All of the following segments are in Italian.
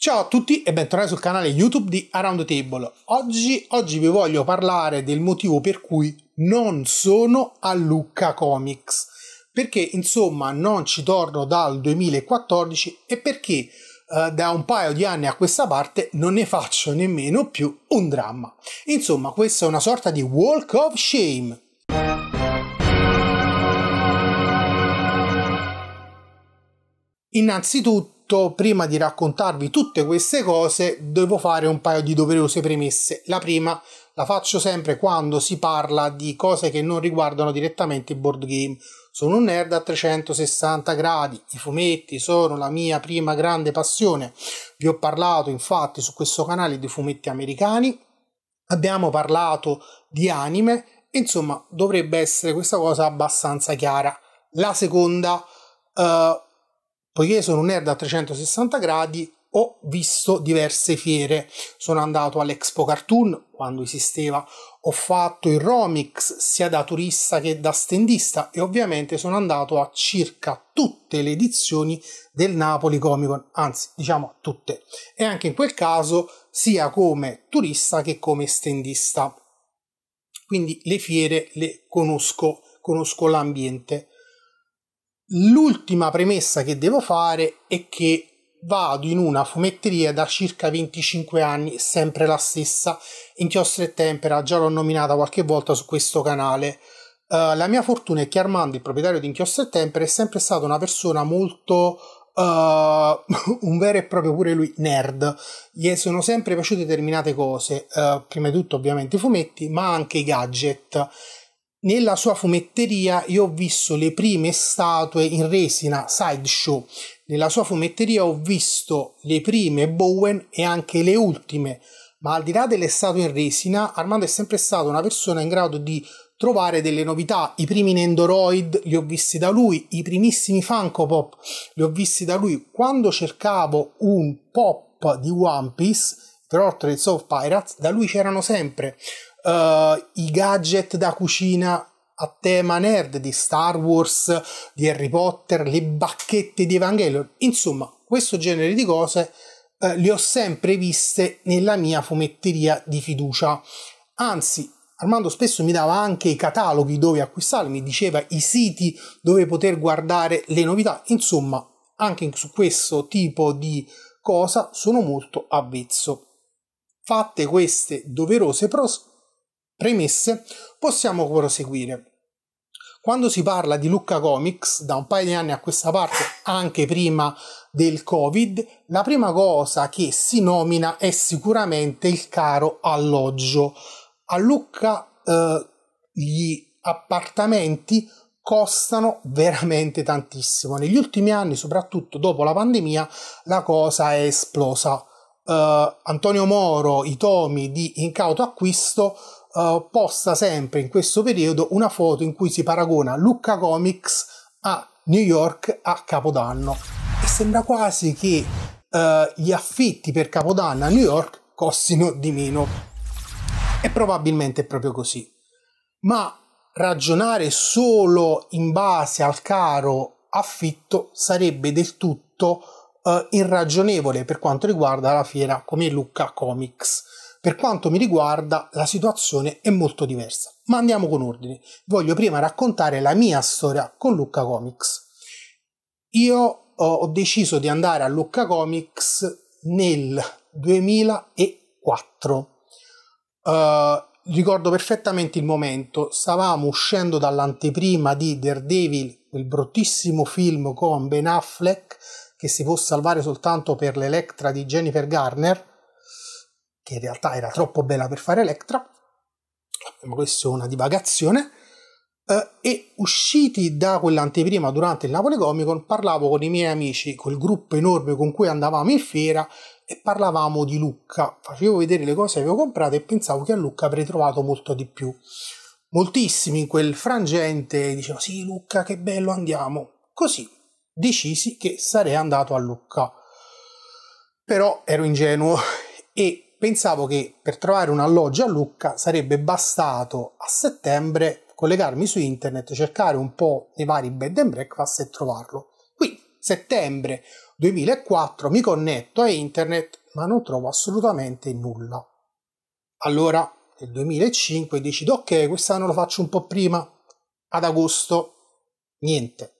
Ciao a tutti e bentornati sul canale YouTube di Around the Table. Oggi, oggi vi voglio parlare del motivo per cui non sono a Lucca Comics. Perché insomma non ci torno dal 2014 e perché eh, da un paio di anni a questa parte non ne faccio nemmeno più un dramma. Insomma, questa è una sorta di walk of shame. Innanzitutto tutto, prima di raccontarvi tutte queste cose, devo fare un paio di doverose premesse. La prima la faccio sempre quando si parla di cose che non riguardano direttamente i board game. Sono un nerd a 360 gradi, i fumetti sono la mia prima grande passione. Vi ho parlato infatti su questo canale di fumetti americani, abbiamo parlato di anime, insomma dovrebbe essere questa cosa abbastanza chiara. La seconda, eh, Poiché sono un nerd a 360 gradi, ho visto diverse fiere. Sono andato all'Expo Cartoon quando esisteva, ho fatto il Romix sia da turista che da stendista e ovviamente sono andato a circa tutte le edizioni del Napoli Comic Con, anzi diciamo tutte. E anche in quel caso sia come turista che come stendista. Quindi le fiere le conosco, conosco l'ambiente. L'ultima premessa che devo fare è che vado in una fumetteria da circa 25 anni, sempre la stessa, Inchiostro e Tempera, già l'ho nominata qualche volta su questo canale. Uh, la mia fortuna è che Armando, il proprietario di Inchiostro e Tempera, è sempre stata una persona molto... Uh, un vero e proprio pure lui nerd. Gli sono sempre piaciute determinate cose, uh, prima di tutto ovviamente i fumetti, ma anche i gadget nella sua fumetteria io ho visto le prime statue in resina sideshow. Nella sua fumetteria ho visto le prime Bowen e anche le ultime. Ma al di là delle statue in resina, Armando è sempre stato una persona in grado di trovare delle novità. I primi Nendoroid li ho visti da lui, i primissimi Funko Pop li ho visti da lui. Quando cercavo un pop di One Piece, però Trails of Pirates, da lui c'erano sempre uh, i gadget da cucina a tema nerd di Star Wars, di Harry Potter, le bacchette di Evangelion, insomma, questo genere di cose eh, le ho sempre viste nella mia fumetteria di fiducia. Anzi, Armando spesso mi dava anche i cataloghi dove acquistare, mi diceva i siti dove poter guardare le novità, insomma, anche su questo tipo di cosa sono molto avvezzo. Fatte queste doverose pros- premesse, possiamo proseguire. Quando si parla di Lucca Comics, da un paio di anni a questa parte, anche prima del Covid, la prima cosa che si nomina è sicuramente il caro alloggio. A Lucca eh, gli appartamenti costano veramente tantissimo. Negli ultimi anni, soprattutto dopo la pandemia, la cosa è esplosa. Eh, Antonio Moro, i tomi di Incauto Acquisto eh, posta sempre in questo periodo una foto in cui si paragona Lucca Comics a New York a Capodanno e sembra quasi che uh, gli affitti per Capodanno a New York costino di meno e probabilmente è proprio così ma ragionare solo in base al caro affitto sarebbe del tutto uh, irragionevole per quanto riguarda la fiera come Lucca Comics per quanto mi riguarda la situazione è molto diversa, ma andiamo con ordine. Voglio prima raccontare la mia storia con Lucca Comics. Io ho deciso di andare a Lucca Comics nel 2004. Uh, eh, ricordo perfettamente il momento, stavamo uscendo dall'anteprima di Daredevil, quel bruttissimo film con Ben Affleck che si può salvare soltanto per l'Electra di Jennifer Garner che in realtà era troppo bella per fare Electra, ma questa è una divagazione, eh, e usciti da quell'anteprima durante il Napoli Comic Con parlavo con i miei amici, col gruppo enorme con cui andavamo in fiera e parlavamo di Lucca, facevo vedere le cose che avevo comprato e pensavo che a Lucca avrei trovato molto di più. Moltissimi in quel frangente dicevano sì Lucca che bello andiamo, così decisi che sarei andato a Lucca. Però ero ingenuo e pensavo che per trovare un alloggio a Lucca sarebbe bastato a settembre collegarmi su internet, cercare un po' nei vari bed and breakfast e trovarlo. Qui, settembre 2004, mi connetto a internet ma non trovo assolutamente nulla. Allora, nel 2005 decido ok, quest'anno lo faccio un po' prima, ad agosto, niente.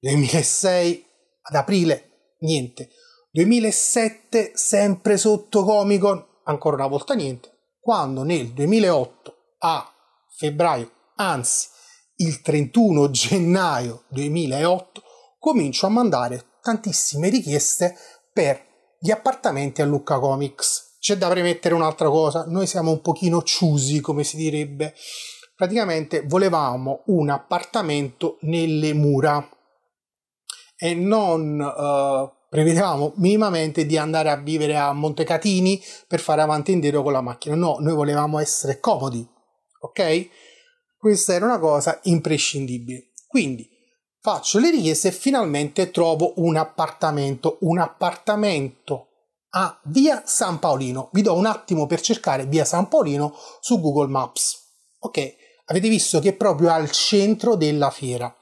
2006, ad aprile, niente. 2007 sempre sotto Comic Con ancora una volta niente, quando nel 2008 a febbraio, anzi il 31 gennaio 2008, comincio a mandare tantissime richieste per gli appartamenti a Lucca Comics. C'è da premettere un'altra cosa, noi siamo un pochino ciusi, come si direbbe. Praticamente volevamo un appartamento nelle mura e non eh, prevedevamo minimamente di andare a vivere a Montecatini per fare avanti e indietro con la macchina. No, noi volevamo essere comodi, ok? Questa era una cosa imprescindibile. Quindi faccio le richieste e finalmente trovo un appartamento, un appartamento a Via San Paolino. Vi do un attimo per cercare Via San Paolino su Google Maps. Ok, avete visto che è proprio al centro della fiera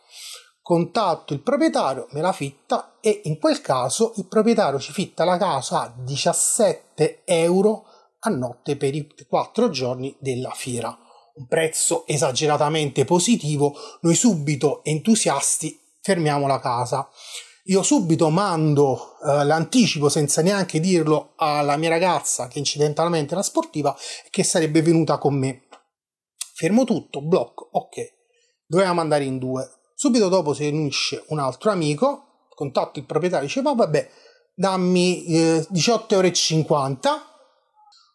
contatto il proprietario, me la fitta e in quel caso il proprietario ci fitta la casa a 17 euro a notte per i 4 giorni della fiera. Un prezzo esageratamente positivo, noi subito entusiasti fermiamo la casa. Io subito mando eh, l'anticipo senza neanche dirlo alla mia ragazza che incidentalmente era sportiva e che sarebbe venuta con me. Fermo tutto, blocco, ok. Dovevamo andare in due, Subito dopo si riunisce un altro amico, contatta il proprietario, dice va vabbè, dammi eh, euro.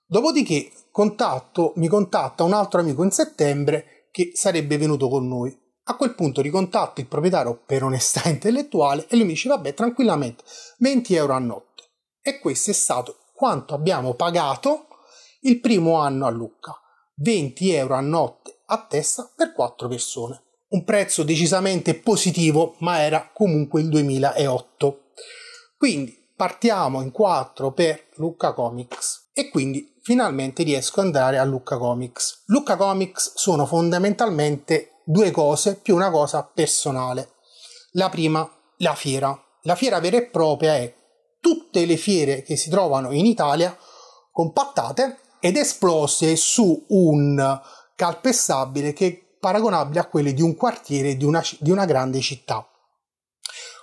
Dopodiché contatto, mi contatta un altro amico in settembre che sarebbe venuto con noi. A quel punto ricontatto il proprietario per onestà intellettuale e lui mi dice vabbè tranquillamente 20 euro a notte. E questo è stato quanto abbiamo pagato il primo anno a Lucca. 20 euro a notte a testa per quattro persone un prezzo decisamente positivo, ma era comunque il 2008. Quindi partiamo in 4 per Lucca Comics e quindi finalmente riesco ad andare a Lucca Comics. Lucca Comics sono fondamentalmente due cose più una cosa personale. La prima, la fiera. La fiera vera e propria è tutte le fiere che si trovano in Italia compattate ed esplose su un calpestabile che paragonabili a quelle di un quartiere di una, di una grande città.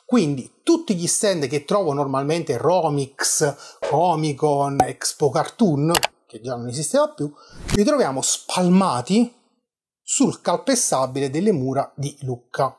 Quindi tutti gli stand che trovo normalmente Romix, Comic Con, Expo Cartoon, che già non esisteva più, li troviamo spalmati sul calpestabile delle mura di Lucca.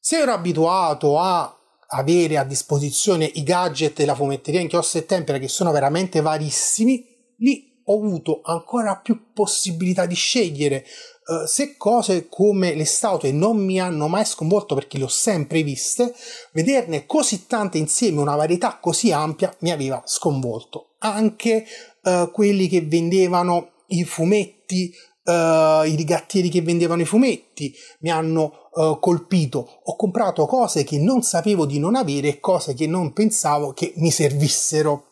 Se ero abituato a avere a disposizione i gadget e la fumetteria in chiosca e tempera che sono veramente varissimi, lì ho avuto ancora più possibilità di scegliere eh, se cose come le statue non mi hanno mai sconvolto perché le ho sempre viste, vederne così tante insieme, una varietà così ampia, mi aveva sconvolto. Anche uh, quelli che vendevano i fumetti, uh, i rigattieri che vendevano i fumetti, mi hanno colpito. Ho comprato cose che non sapevo di non avere e cose che non pensavo che mi servissero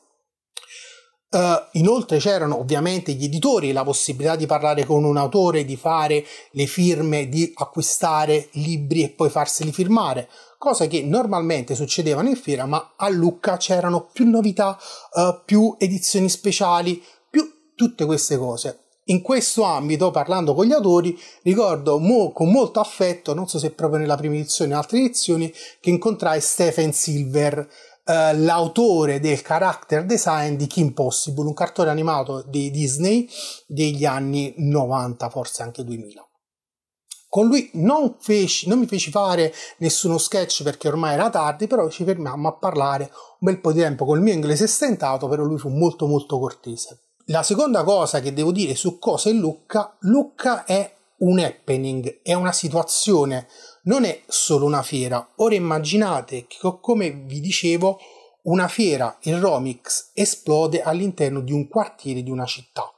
Uh, inoltre c'erano ovviamente gli editori la possibilità di parlare con un autore, di fare le firme, di acquistare libri e poi farseli firmare, cosa che normalmente succedevano in fiera, ma a Lucca c'erano più novità, uh, più edizioni speciali, più tutte queste cose. In questo ambito, parlando con gli autori, ricordo mo, con molto affetto, non so se proprio nella prima edizione o in altre edizioni, che incontrai Stephen Silver, eh, l'autore del character design di Kim Possible, un cartone animato di Disney degli anni 90, forse anche 2000. Con lui non, feci, non mi feci fare nessuno sketch perché ormai era tardi, però ci fermiamo a parlare un bel po' di tempo col mio inglese stentato, però lui fu molto molto cortese. La seconda cosa che devo dire su cosa è Lucca, Lucca è un happening, è una situazione non è solo una fiera. Ora immaginate che, come vi dicevo, una fiera, il Romix, esplode all'interno di un quartiere di una città.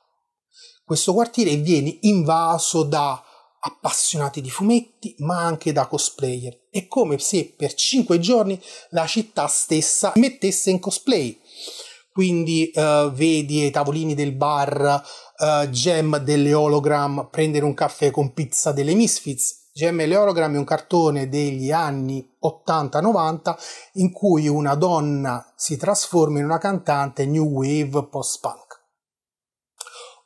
Questo quartiere viene invaso da appassionati di fumetti, ma anche da cosplayer. È come se per cinque giorni la città stessa mettesse in cosplay. Quindi eh, vedi i tavolini del bar, eh, gem delle hologram, prendere un caffè con pizza delle Misfits, Gemelli Hologram è un cartone degli anni 80-90 in cui una donna si trasforma in una cantante new wave post-punk.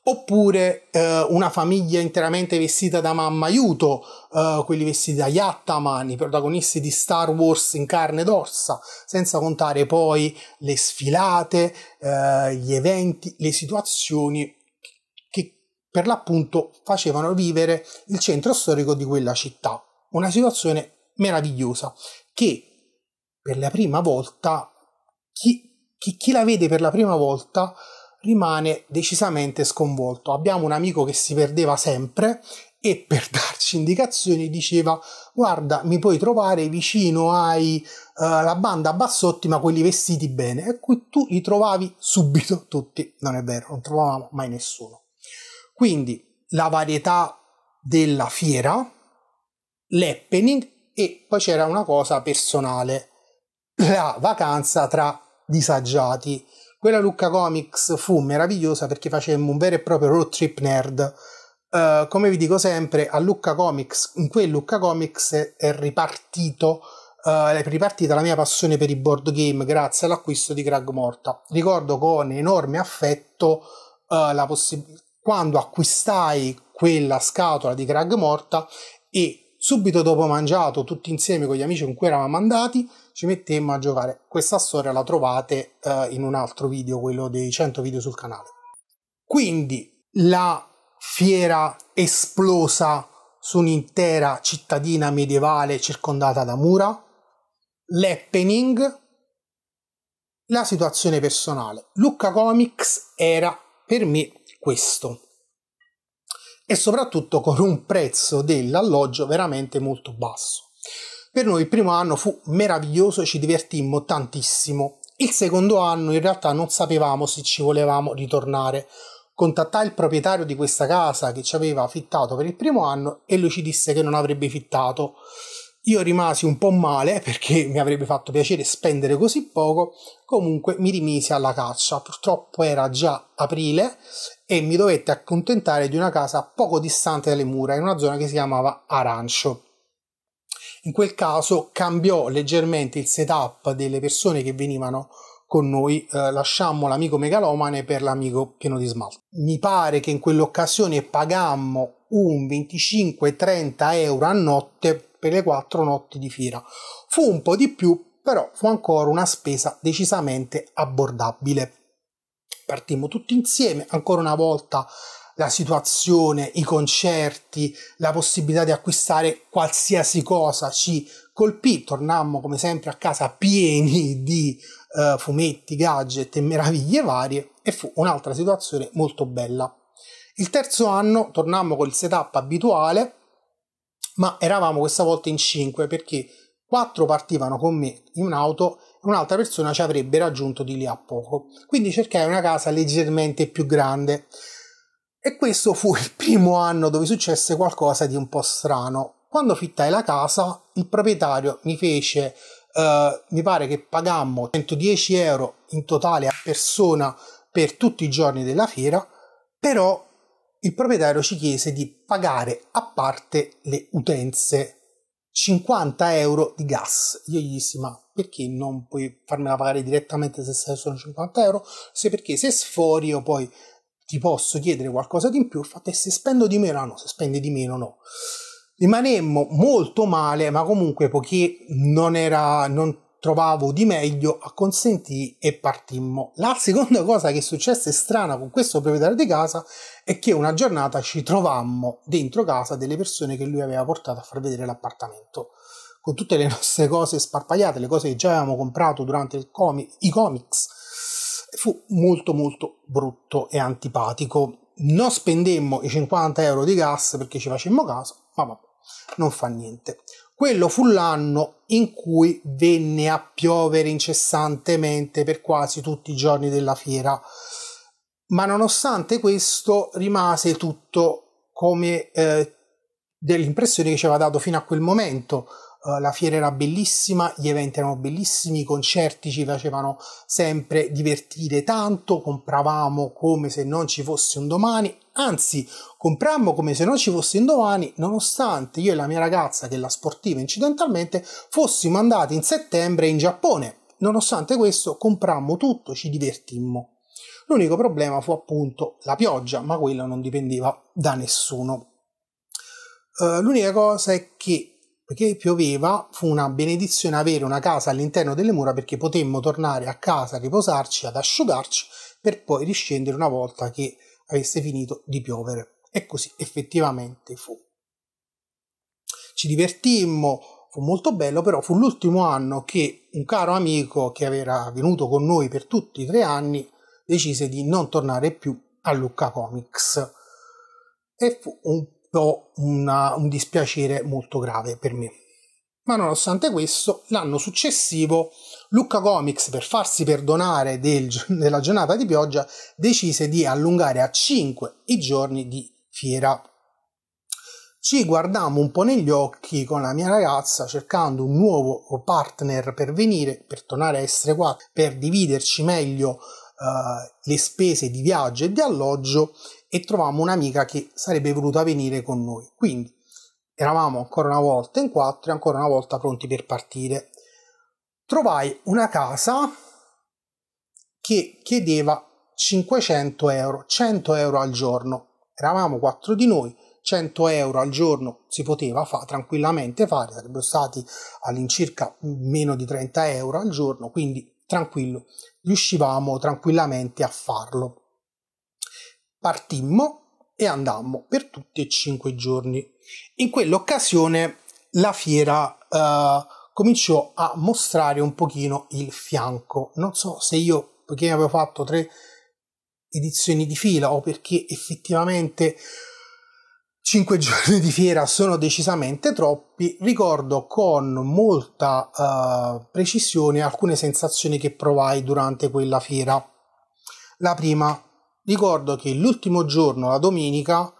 Oppure eh, una famiglia interamente vestita da mamma aiuto, eh, quelli vestiti da Yattaman, i protagonisti di Star Wars in carne ed ossa, senza contare poi le sfilate, eh, gli eventi, le situazioni per l'appunto facevano vivere il centro storico di quella città. Una situazione meravigliosa che per la prima volta chi, chi, chi la vede per la prima volta rimane decisamente sconvolto. Abbiamo un amico che si perdeva sempre e per darci indicazioni diceva guarda mi puoi trovare vicino alla eh, uh, banda bassotti ma quelli vestiti bene e qui tu li trovavi subito tutti non è vero non trovavamo mai nessuno quindi la varietà della fiera, l'happening e poi c'era una cosa personale, la vacanza tra disagiati. Quella Lucca Comics fu meravigliosa perché facemmo un vero e proprio road trip nerd. Uh, come vi dico sempre, a Lucca Comics, in quel Lucca Comics è ripartito Uh, è ripartita la mia passione per i board game grazie all'acquisto di Crag Morta. Ricordo con enorme affetto uh, la possibilità quando acquistai quella scatola di Crag morta e subito dopo mangiato tutti insieme con gli amici con cui eravamo andati ci mettemmo a giocare. Questa storia la trovate eh, in un altro video, quello dei 100 video sul canale. Quindi la fiera esplosa su un'intera cittadina medievale circondata da mura, l'happening, la situazione personale. Lucca Comics era per me questo e soprattutto con un prezzo dell'alloggio veramente molto basso. Per noi il primo anno fu meraviglioso, ci divertimmo tantissimo. Il secondo anno in realtà non sapevamo se ci volevamo ritornare. Contattai il proprietario di questa casa che ci aveva fittato per il primo anno e lui ci disse che non avrebbe fittato. Io rimasi un po' male perché mi avrebbe fatto piacere spendere così poco, comunque mi rimisi alla caccia. Purtroppo era già aprile e mi dovette accontentare di una casa poco distante dalle mura, in una zona che si chiamava Arancio. In quel caso cambiò leggermente il setup delle persone che venivano con noi, eh, lasciammo l'amico megalomane per l'amico pieno di smalto. Mi pare che in quell'occasione pagammo un 25-30 euro a notte per le quattro notti di fiera. Fu un po' di più, però fu ancora una spesa decisamente abbordabile. Partimmo tutti insieme, ancora una volta la situazione, i concerti, la possibilità di acquistare qualsiasi cosa ci colpì, tornammo come sempre a casa pieni di uh, fumetti, gadget e meraviglie varie e fu un'altra situazione molto bella. Il terzo anno tornammo col setup abituale, ma eravamo questa volta in 5 perché 4 partivano con me in un'auto e un'altra persona ci avrebbe raggiunto di lì a poco. Quindi cercai una casa leggermente più grande. E questo fu il primo anno dove successe qualcosa di un po' strano. Quando fittai la casa, il proprietario mi fece, eh, mi pare che pagammo 110 euro in totale a persona per tutti i giorni della fiera, però il proprietario ci chiese di pagare a parte le utenze, 50 euro di gas. Io gli dissi, ma perché non puoi farmela pagare direttamente se sono 50 euro? Se perché se sfori io poi ti posso chiedere qualcosa di in più, fate se spendo di meno, ah no, se spendi di meno no. Rimanemmo molto male, ma comunque poiché non, era, non trovavo di meglio, acconsentì e partimmo. La seconda cosa che successe strana con questo proprietario di casa è che una giornata ci trovammo dentro casa delle persone che lui aveva portato a far vedere l'appartamento. Con tutte le nostre cose sparpagliate, le cose che già avevamo comprato durante comi- i comics, fu molto molto brutto e antipatico. Non spendemmo i 50 euro di gas perché ci facemmo caso, ma vabbè, non fa niente. Quello fu l'anno in cui venne a piovere incessantemente per quasi tutti i giorni della fiera, ma nonostante questo rimase tutto come eh, dell'impressione che ci aveva dato fino a quel momento. Eh, la fiera era bellissima, gli eventi erano bellissimi, i concerti ci facevano sempre divertire tanto, compravamo come se non ci fosse un domani, anzi comprammo come se non ci fosse un domani, nonostante io e la mia ragazza che la sportiva incidentalmente fossimo andati in settembre in Giappone. Nonostante questo comprammo tutto, ci divertimmo. L'unico problema fu appunto la pioggia, ma quella non dipendeva da nessuno. Uh, l'unica cosa è che perché pioveva, fu una benedizione avere una casa all'interno delle mura perché potemmo tornare a casa, a riposarci, ad asciugarci per poi riscendere una volta che avesse finito di piovere. E così effettivamente fu. Ci divertimmo, fu molto bello, però fu l'ultimo anno che un caro amico che era venuto con noi per tutti i tre anni decise di non tornare più a Lucca Comics. E fu un ho una, un dispiacere molto grave per me. Ma nonostante questo, l'anno successivo Lucca Comics, per farsi perdonare del, della giornata di pioggia, decise di allungare a 5 i giorni di fiera. Ci guardammo un po' negli occhi con la mia ragazza cercando un nuovo partner per venire, per tornare a essere qua, per dividerci meglio uh, le spese di viaggio e di alloggio e trovammo un'amica che sarebbe voluta venire con noi. Quindi eravamo ancora una volta in quattro e ancora una volta pronti per partire. Trovai una casa che chiedeva 500 euro, 100 euro al giorno. Eravamo quattro di noi, 100 euro al giorno si poteva fa, tranquillamente fare, sarebbero stati all'incirca meno di 30 euro al giorno, quindi tranquillo, riuscivamo tranquillamente a farlo. Partimmo e andammo per tutti e cinque giorni. In quell'occasione la fiera eh, cominciò a mostrare un pochino il fianco. Non so se io, perché avevo fatto tre edizioni di fila o perché effettivamente cinque giorni di fiera sono decisamente troppi, ricordo con molta eh, precisione alcune sensazioni che provai durante quella fiera. La prima, ricordo che l'ultimo giorno, la domenica,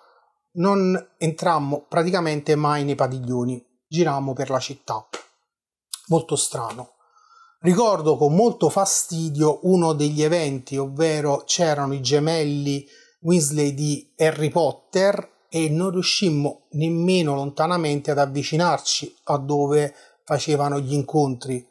non entrammo praticamente mai nei padiglioni, girammo per la città. Molto strano. Ricordo con molto fastidio uno degli eventi, ovvero c'erano i gemelli Weasley di Harry Potter e non riuscimmo nemmeno lontanamente ad avvicinarci a dove facevano gli incontri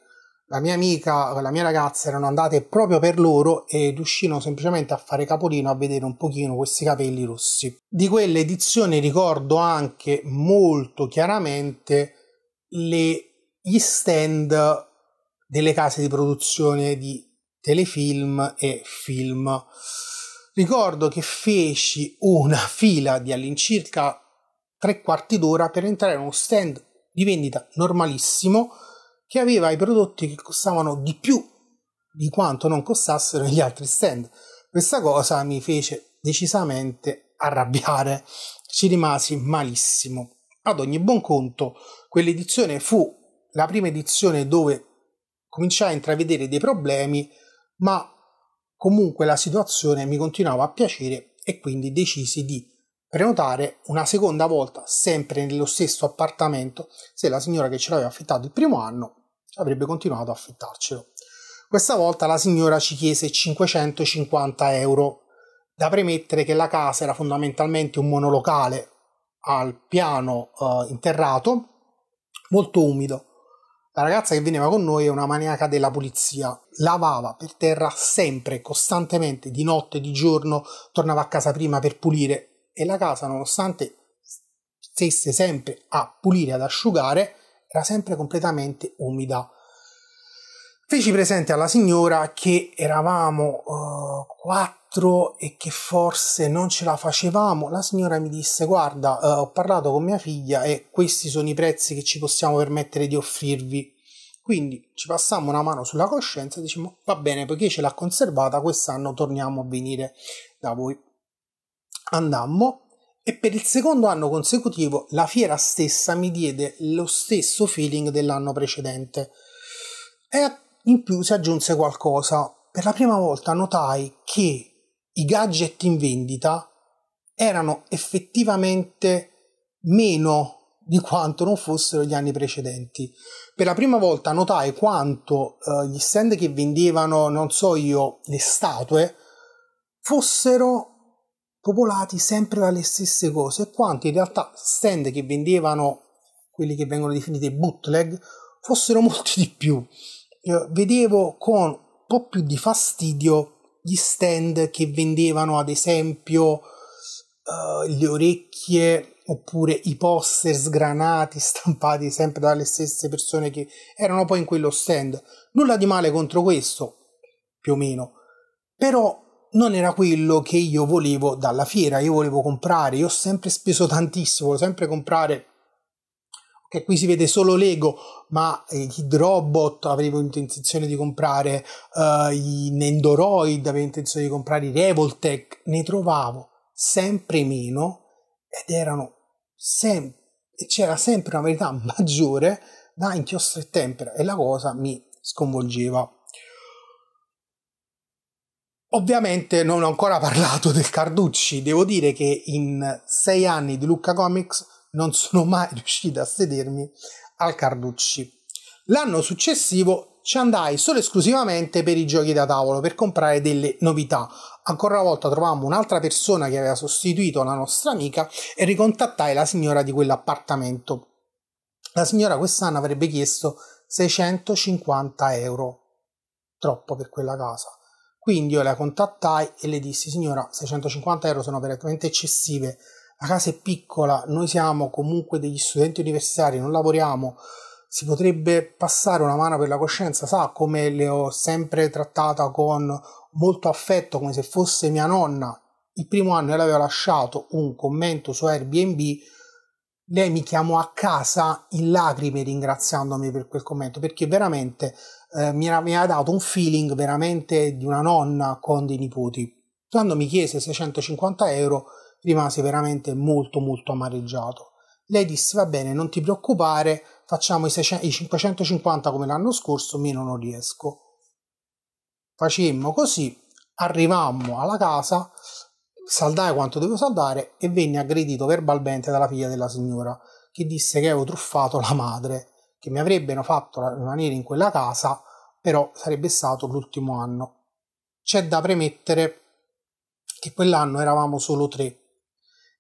la mia amica e la mia ragazza erano andate proprio per loro e riuscirono semplicemente a fare capolino a vedere un pochino questi capelli rossi. Di quell'edizione ricordo anche molto chiaramente le, gli stand delle case di produzione di telefilm e film. Ricordo che feci una fila di all'incirca tre quarti d'ora per entrare in uno stand di vendita normalissimo che aveva i prodotti che costavano di più di quanto non costassero gli altri stand. Questa cosa mi fece decisamente arrabbiare, ci rimasi malissimo. Ad ogni buon conto, quell'edizione fu la prima edizione dove cominciai a intravedere dei problemi, ma comunque la situazione mi continuava a piacere e quindi decisi di prenotare una seconda volta sempre nello stesso appartamento se la signora che ce l'aveva affittato il primo anno avrebbe continuato a affittarcelo. Questa volta la signora ci chiese 550 euro. Da premettere che la casa era fondamentalmente un monolocale al piano eh, interrato, molto umido. La ragazza che veniva con noi è una maniaca della pulizia, lavava per terra sempre, costantemente, di notte, di giorno, tornava a casa prima per pulire e la casa, nonostante stesse sempre a pulire, ad asciugare, era sempre completamente umida. Feci presente alla signora che eravamo uh, quattro e che forse non ce la facevamo. La signora mi disse: Guarda, uh, ho parlato con mia figlia e questi sono i prezzi che ci possiamo permettere di offrirvi. Quindi ci passammo una mano sulla coscienza e diciamo: Va bene, poiché ce l'ha conservata, quest'anno torniamo a venire da voi. Andammo e per il secondo anno consecutivo la fiera stessa mi diede lo stesso feeling dell'anno precedente. E in più si aggiunse qualcosa. Per la prima volta notai che i gadget in vendita erano effettivamente meno di quanto non fossero gli anni precedenti. Per la prima volta notai quanto eh, gli stand che vendevano, non so io, le statue, fossero popolati sempre dalle stesse cose, quanto in realtà stand che vendevano quelli che vengono definiti bootleg fossero molti di più. Io vedevo con un po' più di fastidio gli stand che vendevano ad esempio uh, le orecchie oppure i poster sgranati stampati sempre dalle stesse persone che erano poi in quello stand. Nulla di male contro questo, più o meno, però non era quello che io volevo dalla fiera, io volevo comprare, io ho sempre speso tantissimo, volevo sempre comprare che qui si vede solo Lego, ma eh, i robot avevo intenzione di comprare, eh, i Nendoroid avevo intenzione di comprare, i Revoltech, ne trovavo sempre meno ed erano sempre, c'era sempre una verità maggiore da inchiostro e tempera e la cosa mi sconvolgeva Ovviamente non ho ancora parlato del Carducci, devo dire che in sei anni di Lucca Comics non sono mai riuscito a sedermi al Carducci. L'anno successivo ci andai solo esclusivamente per i giochi da tavolo, per comprare delle novità. Ancora una volta trovammo un'altra persona che aveva sostituito la nostra amica e ricontattai la signora di quell'appartamento. La signora quest'anno avrebbe chiesto 650 euro. Troppo per quella casa quindi io la contattai e le dissi, signora, 650 euro sono veramente eccessive, la casa è piccola, noi siamo comunque degli studenti universitari, non lavoriamo, si potrebbe passare una mano per la coscienza, sa come le ho sempre trattata con molto affetto, come se fosse mia nonna. Il primo anno le aveva lasciato un commento su Airbnb, lei mi chiamò a casa in lacrime ringraziandomi per quel commento, perché veramente eh, mi, ha, mi aveva dato un feeling veramente di una nonna con dei nipoti. Quando mi chiese 650 euro rimase veramente molto molto amareggiato. Lei disse va bene, non ti preoccupare, facciamo i, 600, i 550 come l'anno scorso, meno non riesco. Facemmo così, arrivammo alla casa, saldai quanto dovevo saldare e venne aggredito verbalmente dalla figlia della signora che disse che avevo truffato la madre che mi avrebbero fatto rimanere in quella casa, però sarebbe stato l'ultimo anno. C'è da premettere che quell'anno eravamo solo tre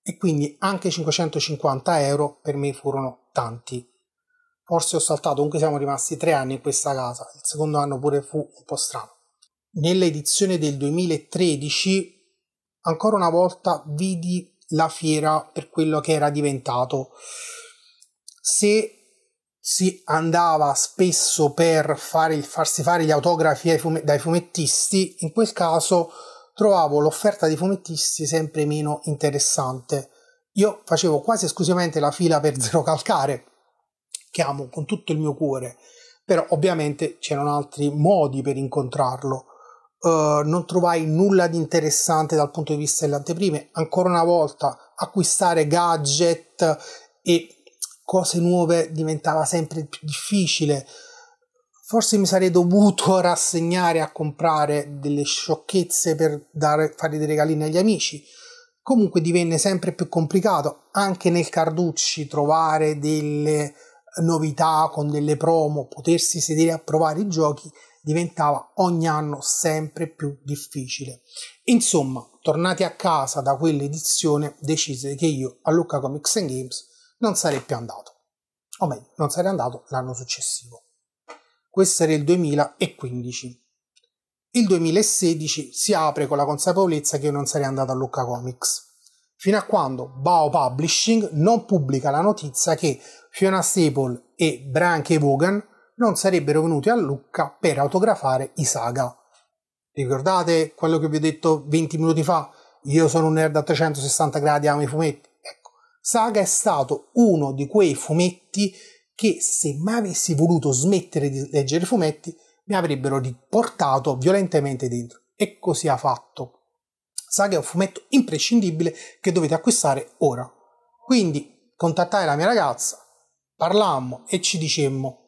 e quindi anche 550 euro per me furono tanti. Forse ho saltato, comunque siamo rimasti tre anni in questa casa, il secondo anno pure fu un po' strano. Nell'edizione del 2013 ancora una volta vidi la fiera per quello che era diventato. Se si andava spesso per fare, farsi fare gli autografi fume, dai fumettisti, in quel caso trovavo l'offerta dei fumettisti sempre meno interessante. Io facevo quasi esclusivamente la fila per Zero Calcare, che amo con tutto il mio cuore, però ovviamente c'erano altri modi per incontrarlo. Uh, non trovai nulla di interessante dal punto di vista delle anteprime. Ancora una volta, acquistare gadget e cose nuove diventava sempre più difficile. Forse mi sarei dovuto rassegnare a comprare delle sciocchezze per dare, fare dei regalini agli amici. Comunque divenne sempre più complicato anche nel Carducci trovare delle novità con delle promo, potersi sedere a provare i giochi diventava ogni anno sempre più difficile. Insomma, tornati a casa da quell'edizione, decise che io a Lucca Comics and Games non sarei più andato. O meglio, non sarei andato l'anno successivo. Questo era il 2015. Il 2016 si apre con la consapevolezza che io non sarei andato a Lucca Comics. Fino a quando Bao Publishing non pubblica la notizia che Fiona Staple e Brian K. Vaughan non sarebbero venuti a Lucca per autografare i saga. Ricordate quello che vi ho detto 20 minuti fa? Io sono un nerd a 360 gradi, amo i fumetti. Saga è stato uno di quei fumetti che se mai avessi voluto smettere di leggere fumetti mi avrebbero riportato violentemente dentro. E così ha fatto. Saga è un fumetto imprescindibile che dovete acquistare ora. Quindi contattai la mia ragazza, parlammo e ci dicemmo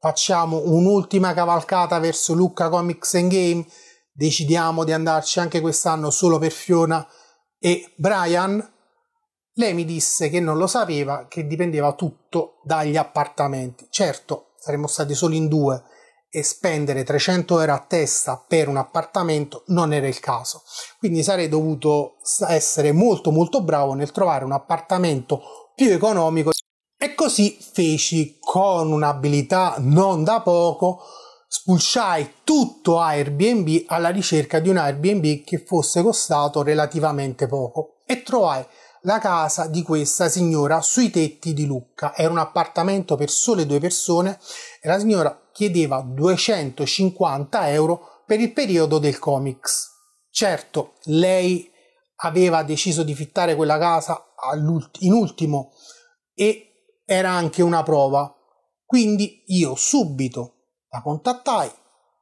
facciamo un'ultima cavalcata verso Lucca Comics and Game, decidiamo di andarci anche quest'anno solo per Fiona e Brian lei mi disse che non lo sapeva, che dipendeva tutto dagli appartamenti. Certo, saremmo stati soli in due e spendere 300 euro a testa per un appartamento non era il caso. Quindi sarei dovuto essere molto molto bravo nel trovare un appartamento più economico e così feci con un'abilità non da poco spulciai tutto Airbnb alla ricerca di un Airbnb che fosse costato relativamente poco e trovai la casa di questa signora sui tetti di Lucca. Era un appartamento per sole due persone e la signora chiedeva 250 euro per il periodo del comics. Certo, lei aveva deciso di fittare quella casa in ultimo e era anche una prova. Quindi io subito la contattai,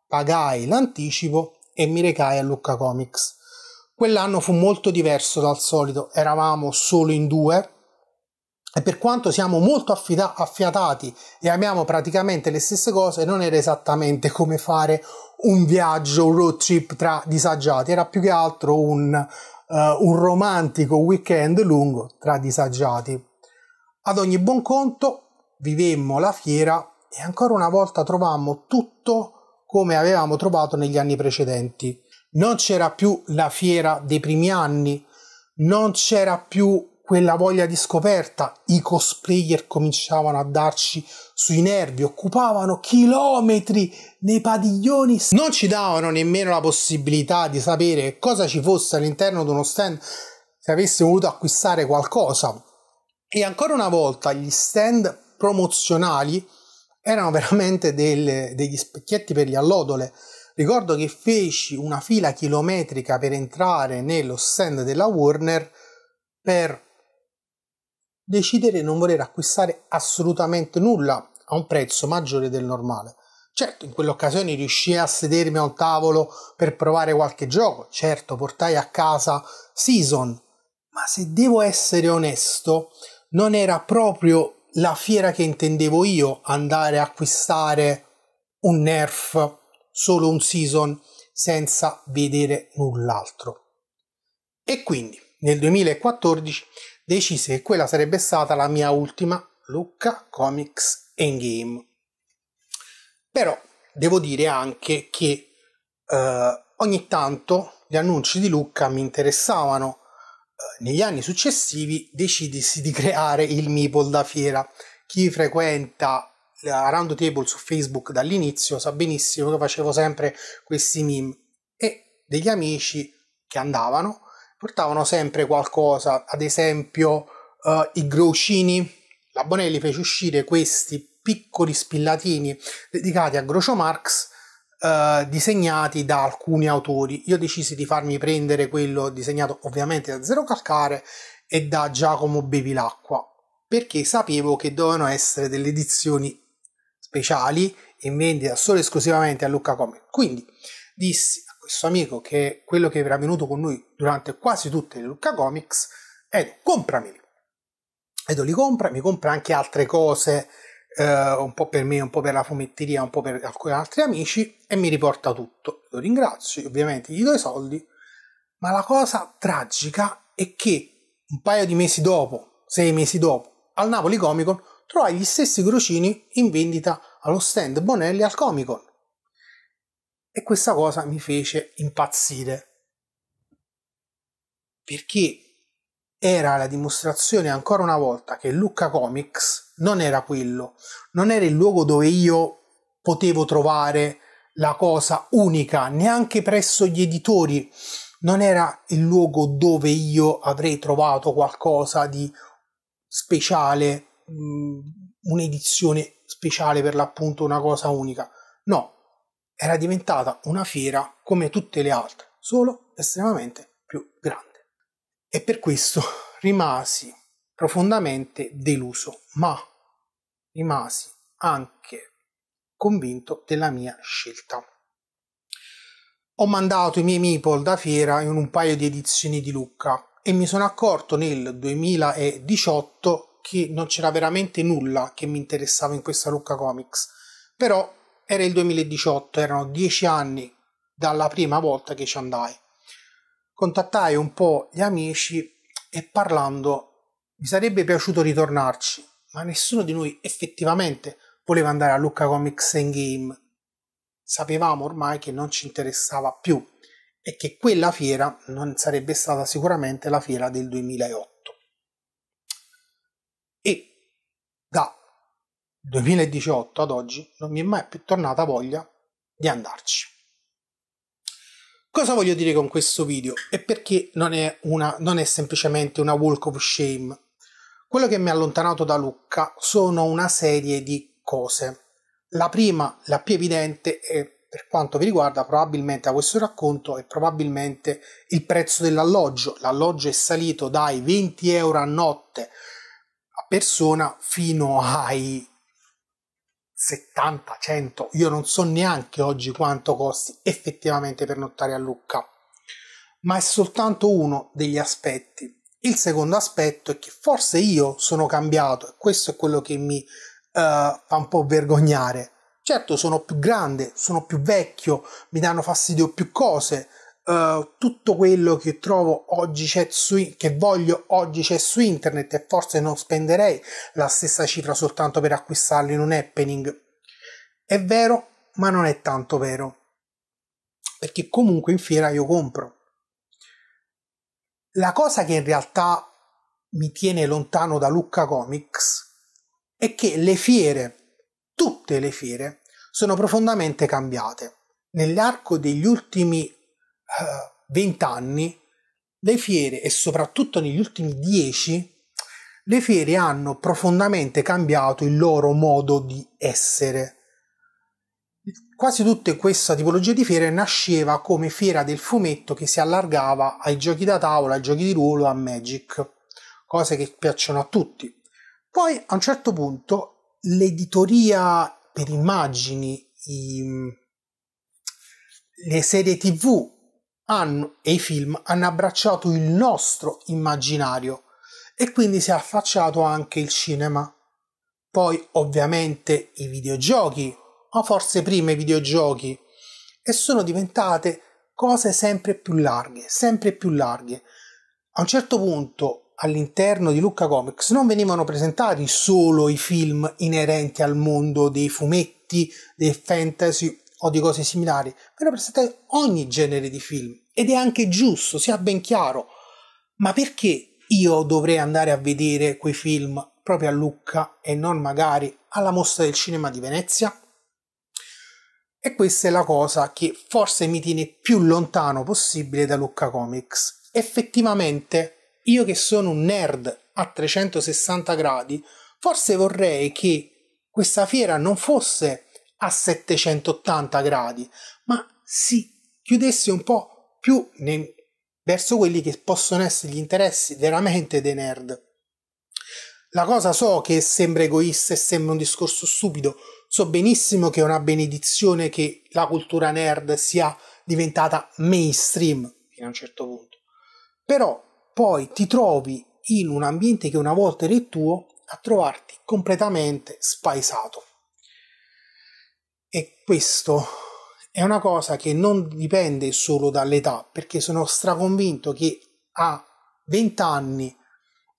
pagai l'anticipo e mi recai a Lucca Comics. Quell'anno fu molto diverso dal solito, eravamo solo in due e per quanto siamo molto affida- affiatati e amiamo praticamente le stesse cose, non era esattamente come fare un viaggio, un road trip tra disagiati, era più che altro un, uh, un romantico weekend lungo tra disagiati. Ad ogni buon conto, vivemmo la fiera e ancora una volta trovammo tutto come avevamo trovato negli anni precedenti non c'era più la fiera dei primi anni, non c'era più quella voglia di scoperta, i cosplayer cominciavano a darci sui nervi, occupavano chilometri nei padiglioni, non ci davano nemmeno la possibilità di sapere cosa ci fosse all'interno di uno stand se avessimo voluto acquistare qualcosa. E ancora una volta gli stand promozionali erano veramente delle, degli specchietti per gli allodole Ricordo che feci una fila chilometrica per entrare nello stand della Warner per decidere di non voler acquistare assolutamente nulla a un prezzo maggiore del normale. Certo, in quell'occasione riuscii a sedermi a un tavolo per provare qualche gioco, certo portai a casa Season, ma se devo essere onesto, non era proprio la fiera che intendevo io andare a acquistare un nerf solo un season senza vedere null'altro. E quindi nel 2014 decise che quella sarebbe stata la mia ultima Lucca Comics Endgame. Però devo dire anche che eh, ogni tanto gli annunci di Lucca mi interessavano. Eh, negli anni successivi decisi di creare il Meeple da fiera. Chi frequenta la Round su Facebook dall'inizio sa benissimo che facevo sempre questi meme e degli amici che andavano portavano sempre qualcosa, ad esempio uh, i grocini. La Bonelli fece uscire questi piccoli spillatini dedicati a Grocio Marx Uh, disegnati da alcuni autori. Io decisi di farmi prendere quello disegnato ovviamente da Zero Calcare e da Giacomo Bevilacqua perché sapevo che dovevano essere delle edizioni speciali in vendita solo e esclusivamente a Lucca Comics. Quindi dissi a questo amico che quello che era venuto con noi durante quasi tutte le Lucca Comics è comprameli. Edo li compra, mi compra anche altre cose, eh, un po' per me, un po' per la fumetteria, un po' per alcuni altri amici e mi riporta tutto. Lo ringrazio, ovviamente gli do i soldi, ma la cosa tragica è che un paio di mesi dopo, sei mesi dopo, al Napoli Comic Con trovai gli stessi crocini in vendita allo stand Bonelli al Comic Con. E questa cosa mi fece impazzire. Perché era la dimostrazione ancora una volta che Lucca Comics non era quello, non era il luogo dove io potevo trovare la cosa unica, neanche presso gli editori, non era il luogo dove io avrei trovato qualcosa di speciale Mm, un'edizione speciale per l'appunto, una cosa unica. No, era diventata una fiera come tutte le altre, solo estremamente più grande. E per questo rimasi profondamente deluso, ma rimasi anche convinto della mia scelta. Ho mandato i miei meeple da fiera in un paio di edizioni di Lucca e mi sono accorto nel 2018 che non c'era veramente nulla che mi interessava in questa Lucca Comics, però era il 2018, erano dieci anni dalla prima volta che ci andai. Contattai un po' gli amici e parlando mi sarebbe piaciuto ritornarci, ma nessuno di noi effettivamente voleva andare a Lucca Comics Endgame. Sapevamo ormai che non ci interessava più e che quella fiera non sarebbe stata sicuramente la fiera del 2008. da 2018 ad oggi non mi è mai più tornata voglia di andarci. Cosa voglio dire con questo video e perché non è, una, non è semplicemente una walk of shame? Quello che mi ha allontanato da Lucca sono una serie di cose. La prima, la più evidente è per quanto vi riguarda probabilmente a questo racconto è probabilmente il prezzo dell'alloggio. L'alloggio è salito dai 20 euro a notte persona fino ai 70, 100, io non so neanche oggi quanto costi effettivamente per nottare a Lucca, ma è soltanto uno degli aspetti. Il secondo aspetto è che forse io sono cambiato e questo è quello che mi uh, fa un po' vergognare. Certo, sono più grande, sono più vecchio, mi danno fastidio più cose, eh, tutto quello che trovo oggi c'è su, che voglio oggi c'è su internet e forse non spenderei la stessa cifra soltanto per acquistarlo in un happening. È vero, ma non è tanto vero. Perché comunque in fiera io compro. La cosa che in realtà mi tiene lontano da Lucca Comics è che le fiere, tutte le fiere, sono profondamente cambiate. Nell'arco degli ultimi 20 eh, anni, le fiere e soprattutto negli ultimi 10, le fiere hanno profondamente cambiato il loro modo di essere. Quasi tutta questa tipologia di fiere nasceva come fiera del fumetto che si allargava ai giochi da tavola, ai giochi di ruolo, a Magic, cose che piacciono a tutti. Poi a un certo punto l'editoria per immagini, i, le serie tv hanno, e i film hanno abbracciato il nostro immaginario e quindi si è affacciato anche il cinema. Poi ovviamente i videogiochi, ma forse prima i videogiochi, e sono diventate cose sempre più larghe, sempre più larghe. A un certo punto all'interno di Lucca Comics non venivano presentati solo i film inerenti al mondo dei fumetti, dei fantasy o di cose similari, per rappresentare ogni genere di film ed è anche giusto, sia ben chiaro. Ma perché io dovrei andare a vedere quei film proprio a Lucca e non magari alla mostra del cinema di Venezia? E questa è la cosa che forse mi tiene più lontano possibile da Lucca Comics. Effettivamente, io che sono un nerd a 360 gradi, forse vorrei che questa fiera non fosse a 780 gradi, ma si chiudesse un po' più nel, verso quelli che possono essere gli interessi veramente dei nerd. La cosa so che sembra egoista e sembra un discorso stupido, so benissimo che è una benedizione che la cultura nerd sia diventata mainstream fino a un certo punto, però poi ti trovi in un ambiente che una volta era il tuo a trovarti completamente spaesato. E questo è una cosa che non dipende solo dall'età, perché sono straconvinto che a 20 anni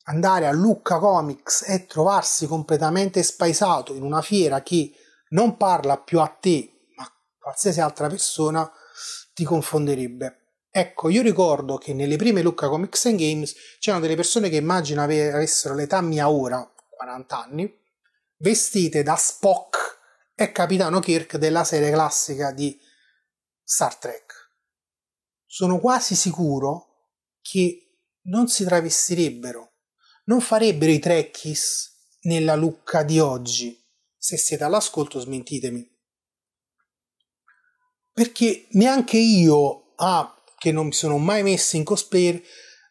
andare a Lucca Comics e trovarsi completamente spaesato in una fiera che non parla più a te, ma qualsiasi altra persona ti confonderebbe. Ecco, io ricordo che nelle prime Lucca Comics and Games c'erano delle persone che immagino avessero l'età mia ora, 40 anni, vestite da Spock è Capitano Kirk della serie classica di Star Trek. Sono quasi sicuro che non si travestirebbero, non farebbero i trekkies nella lucca di oggi. Se siete all'ascolto smentitemi. Perché neanche io, ah, che non mi sono mai messo in cosplay,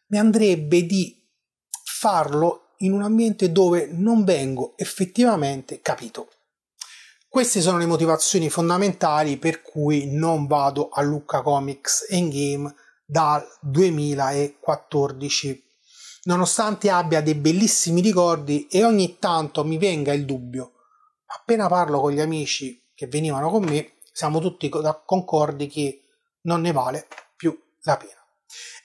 mi andrebbe di farlo in un ambiente dove non vengo effettivamente capito. Queste sono le motivazioni fondamentali per cui non vado a Lucca Comics Endgame dal 2014 nonostante abbia dei bellissimi ricordi e ogni tanto mi venga il dubbio. Appena parlo con gli amici che venivano con me, siamo tutti concordi che non ne vale più la pena.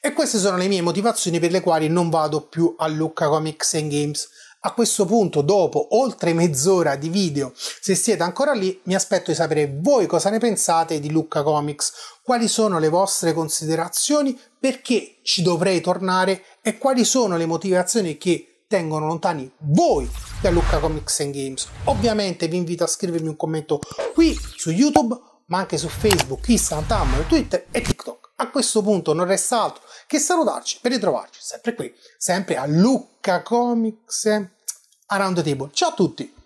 E queste sono le mie motivazioni per le quali non vado più a Lucca Comics and Games a questo punto, dopo oltre mezz'ora di video, se siete ancora lì, mi aspetto di sapere voi cosa ne pensate di Lucca Comics, quali sono le vostre considerazioni, perché ci dovrei tornare e quali sono le motivazioni che tengono lontani voi da Lucca Comics and Games. Ovviamente vi invito a scrivermi un commento qui su YouTube, ma anche su Facebook, Instagram, Twitter e TikTok. A questo punto non resta altro che salutarci per ritrovarci sempre qui, sempre a Lucca Comics eh, Around Round Table. Ciao a tutti!